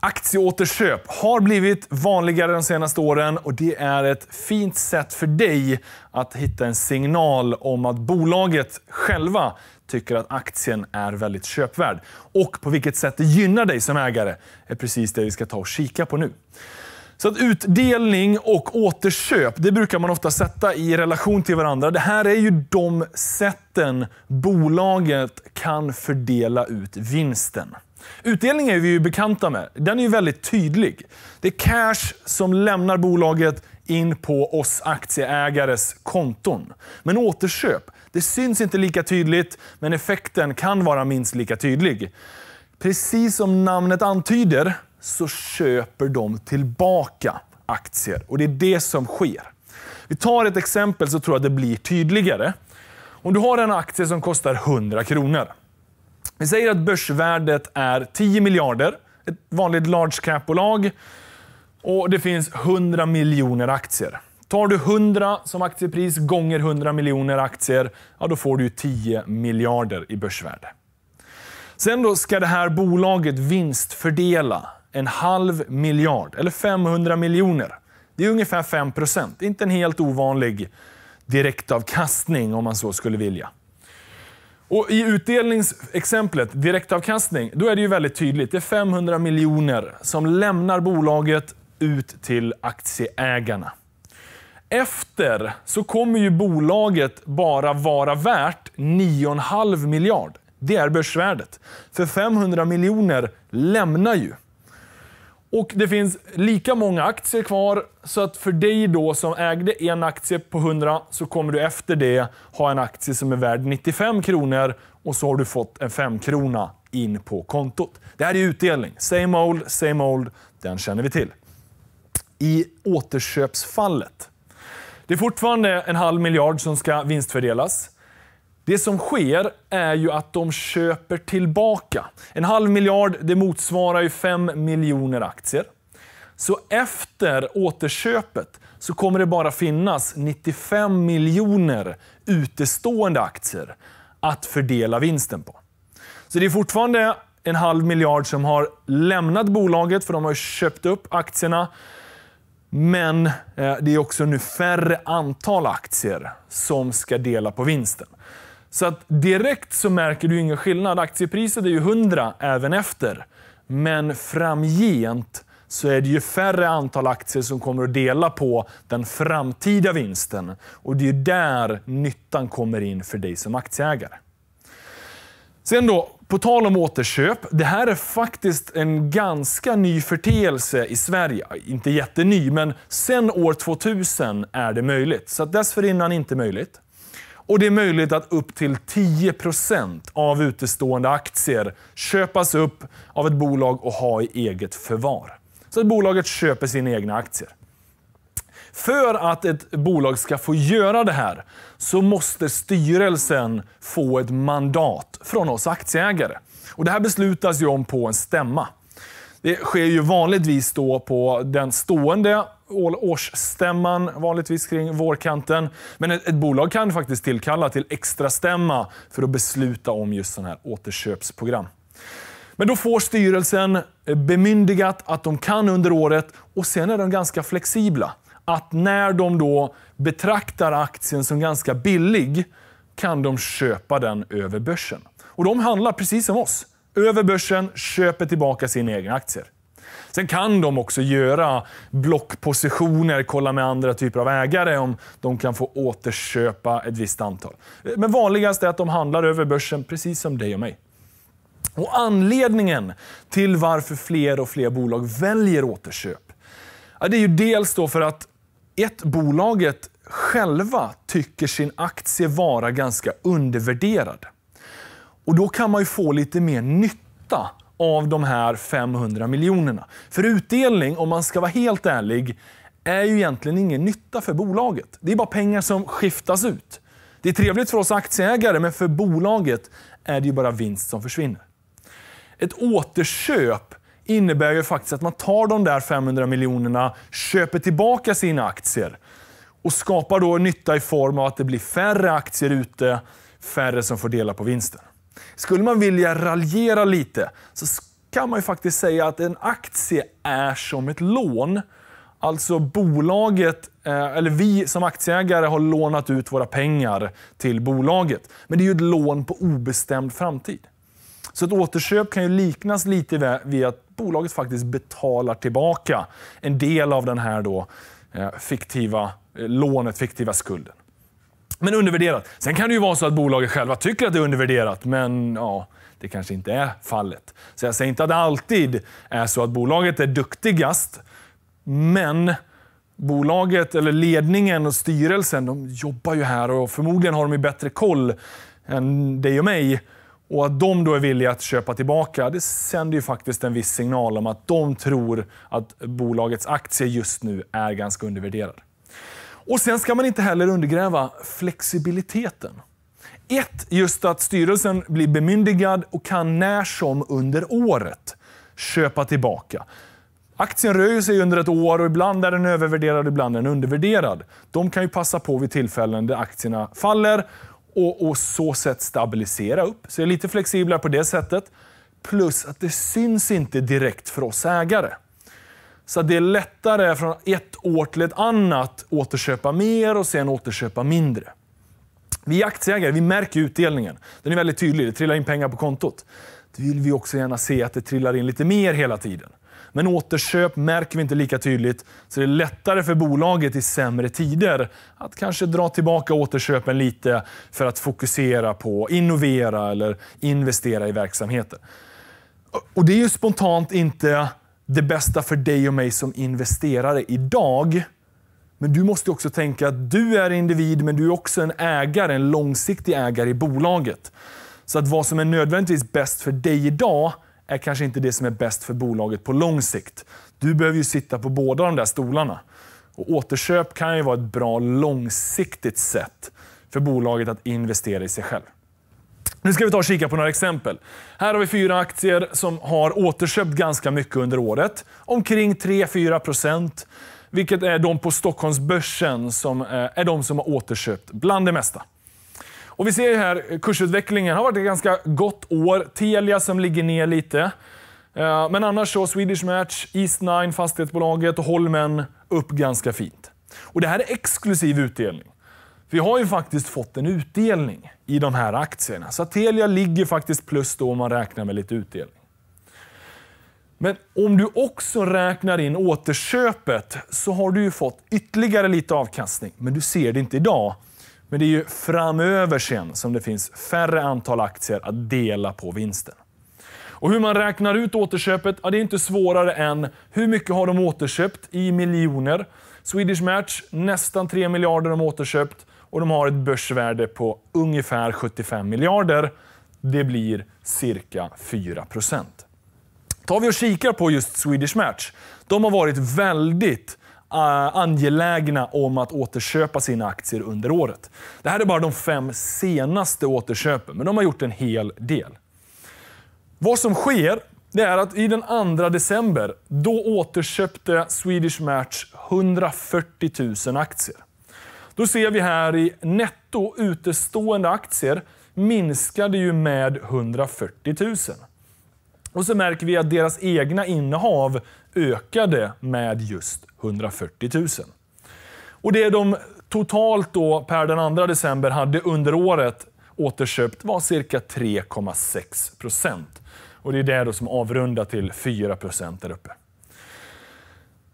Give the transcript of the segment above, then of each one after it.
Aktieåterköp har blivit vanligare de senaste åren och det är ett fint sätt för dig att hitta en signal om att bolaget själva tycker att aktien är väldigt köpvärd. Och på vilket sätt det gynnar dig som ägare är precis det vi ska ta och kika på nu. Så att utdelning och återköp det brukar man ofta sätta i relation till varandra. Det här är ju de sätten bolaget kan fördela ut vinsten. Utdelningen är vi ju bekanta med. Den är ju väldigt tydlig. Det är cash som lämnar bolaget in på oss aktieägares konton. Men återköp, det syns inte lika tydligt, men effekten kan vara minst lika tydlig. Precis som namnet antyder så köper de tillbaka aktier och det är det som sker. Vi tar ett exempel så tror jag det blir tydligare. Om du har en aktie som kostar 100 kronor vi säger att börsvärdet är 10 miljarder, ett vanligt large cap-bolag, och det finns 100 miljoner aktier. Tar du 100 som aktiepris gånger 100 miljoner aktier, ja, då får du 10 miljarder i börsvärde. Sen då ska det här bolaget vinstfördela en halv miljard, eller 500 miljoner. Det är ungefär 5 procent. Inte en helt ovanlig direktavkastning om man så skulle vilja. Och I utdelningsexemplet, direktavkastning, då är det ju väldigt tydligt. Det är 500 miljoner som lämnar bolaget ut till aktieägarna. Efter så kommer ju bolaget bara vara värt 9,5 miljard. Det är börsvärdet. För 500 miljoner lämnar ju. Och det finns lika många aktier kvar, så att för dig då som ägde en aktie på 100 så kommer du efter det ha en aktie som är värd 95 kronor och så har du fått en 5-krona in på kontot. Det här är utdelning. Same old, same old. Den känner vi till. I återköpsfallet. Det är fortfarande en halv miljard som ska vinstfördelas. Det som sker är ju att de köper tillbaka. En halv miljard det motsvarar ju 5 miljoner aktier. Så efter återköpet så kommer det bara finnas 95 miljoner utestående aktier att fördela vinsten på. Så det är fortfarande en halv miljard som har lämnat bolaget för de har köpt upp aktierna. Men eh, det är också nu färre antal aktier som ska dela på vinsten. Så att direkt så märker du ingen skillnad. Aktiepriset är ju 100 även efter. Men framgent så är det ju färre antal aktier som kommer att dela på den framtida vinsten. Och det är där nyttan kommer in för dig som aktieägare. Sen då, på tal om återköp. Det här är faktiskt en ganska ny förteelse i Sverige. Inte jätteny, men sen år 2000 är det möjligt. Så dessförinnan inte möjligt. Och det är möjligt att upp till 10 av utestående aktier köpas upp av ett bolag och ha i eget förvar. Så att bolaget köper sina egna aktier. För att ett bolag ska få göra det här så måste styrelsen få ett mandat från oss aktieägare. Och det här beslutas ju om på en stämma. Det sker ju vanligtvis då på den stående årsstämman, vanligtvis kring vårkanten. Men ett, ett, bolag kan faktiskt tillkalla till extra stämma för att besluta om just sådana här återköpsprogram. Men då får styrelsen eh, bemyndigat att de kan under året och sen är de ganska flexibla. Att när de då betraktar aktien som ganska billig kan de köpa den över börsen. Och de handlar precis som oss. Över börsen, köper tillbaka sina egna aktier. Sen kan de också göra blockpositioner, kolla med andra typer av ägare om de kan få återköpa ett visst antal. Men vanligast är att de handlar över börsen, precis som dig och mig. Och Anledningen till varför fler och fler bolag väljer återköp det är ju dels då för att ett, bolaget själva tycker sin aktie vara ganska undervärderad. Och Då kan man ju få lite mer nytta av de här 500 miljonerna. För utdelning, om man ska vara helt ärlig, är ju egentligen ingen nytta för bolaget. Det är bara pengar som skiftas ut. Det är trevligt för oss aktieägare, men för bolaget är det ju bara vinst som försvinner. Ett återköp innebär ju faktiskt att man tar de där 500 miljonerna, köper tillbaka sina aktier och skapar då nytta i form av att det blir färre aktier ute, färre som får dela på vinsten. Skulle man vilja raljera lite så kan man ju faktiskt säga att en aktie är som ett lån. Alltså bolaget, eh, eller vi som aktieägare har lånat ut våra pengar till bolaget. Men det är ju ett lån på obestämd framtid. Så ett återköp kan ju liknas lite vid att bolaget faktiskt betalar tillbaka en del av den här då eh, fiktiva eh, lånet, fiktiva skulden. Men undervärderat. Sen kan det ju vara så att bolaget själva tycker att det är undervärderat, men ja, det kanske inte är fallet. Så jag säger inte att det alltid är så att bolaget är duktigast, men bolaget, eller ledningen och styrelsen, de jobbar ju här och förmodligen har de ju bättre koll än dig och mig. Och att de då är villiga att köpa tillbaka, det sänder ju faktiskt en viss signal om att de tror att bolagets aktie just nu är ganska undervärderad. Och Sen ska man inte heller undergräva flexibiliteten. Ett, just att styrelsen blir bemyndigad och kan när som under året köpa tillbaka. Aktien rör sig under ett år och ibland är den övervärderad, ibland är den undervärderad. De kan ju passa på vid tillfällen där aktierna faller och, och så sätt stabilisera upp. Så det är lite flexiblare på det sättet. Plus att det syns inte direkt för oss ägare. Så det är lättare från ett år till ett annat återköpa mer och sen återköpa mindre. Vi aktieägare vi märker utdelningen. Den är väldigt tydlig. Det trillar in pengar på kontot. Det vill vi också gärna se att det trillar in lite mer hela tiden. Men återköp märker vi inte lika tydligt, så det är lättare för bolaget i sämre tider att kanske dra tillbaka återköpen lite för att fokusera på innovera eller investera i verksamheten. Och det är ju spontant inte det bästa för dig och mig som investerare idag. Men du måste också tänka att du är individ, men du är också en ägare, en långsiktig ägare i bolaget. Så att vad som är nödvändigtvis bäst för dig idag är kanske inte det som är bäst för bolaget på lång sikt. Du behöver ju sitta på båda de där stolarna. Och återköp kan ju vara ett bra långsiktigt sätt för bolaget att investera i sig själv. Nu ska vi ta och kika på några exempel. Här har vi fyra aktier som har återköpt ganska mycket under året. Omkring 3-4 procent, vilket är de på Stockholmsbörsen som eh, är de som har återköpt bland det mesta. Och vi ser här eh, kursutvecklingen. har varit ett ganska gott år. Telia som ligger ner lite. Eh, men annars så Swedish Match, Eastnine, fastighetsbolaget och Holmen upp ganska fint. Och Det här är exklusiv utdelning. Vi har ju faktiskt fått en utdelning i de här aktierna. Så Telia ligger faktiskt plus då om man räknar med lite utdelning. Men om du också räknar in återköpet så har du ju fått ytterligare lite avkastning. Men du ser det inte idag. Men det är ju framöver sen som det finns färre antal aktier att dela på vinsten. Och hur man räknar ut återköpet, ja, det är inte svårare än hur mycket har de återköpt i miljoner? Swedish Match, nästan 3 miljarder de återköpt och de har ett börsvärde på ungefär 75 miljarder. Det blir cirka 4 procent. Tar vi och kikar på just Swedish Match. De har varit väldigt eh, angelägna om att återköpa sina aktier under året. Det här är bara de fem senaste återköpen, men de har gjort en hel del. Vad som sker det är att i den 2 december då återköpte Swedish Match 140 000 aktier. Då ser vi här i netto utestående aktier minskade ju med 140 000. Och så märker vi att deras egna innehav ökade med just 140 000. Och det de totalt då per den 2 december hade under året återköpt var cirka 3,6 procent. Och det är det då som avrundar till 4 procent där uppe.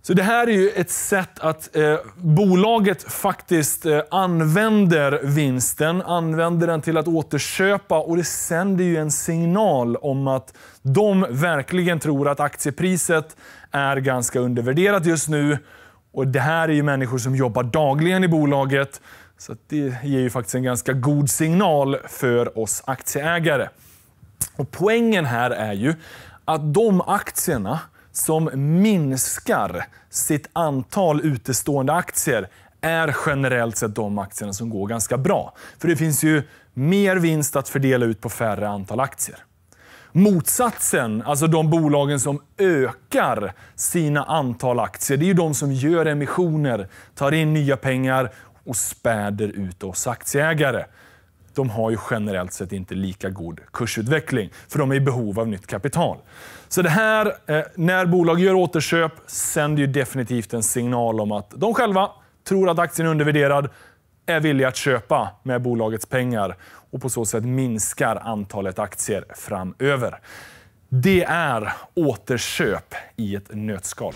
Så det här är ju ett sätt att eh, bolaget faktiskt eh, använder vinsten, använder den till att återköpa och det sänder ju en signal om att de verkligen tror att aktiepriset är ganska undervärderat just nu. Och det här är ju människor som jobbar dagligen i bolaget. Så det ger ju faktiskt en ganska god signal för oss aktieägare. Och Poängen här är ju att de aktierna som minskar sitt antal utestående aktier är generellt sett de aktierna som går ganska bra. För det finns ju mer vinst att fördela ut på färre antal aktier. Motsatsen, alltså de bolagen som ökar sina antal aktier, det är ju de som gör emissioner, tar in nya pengar och späder ut oss aktieägare de har ju generellt sett inte lika god kursutveckling, för de är i behov av nytt kapital. Så det här, eh, när bolag gör återköp, sänder ju definitivt en signal om att de själva tror att aktien är undervärderad, är villiga att köpa med bolagets pengar och på så sätt minskar antalet aktier framöver. Det är återköp i ett nötskal.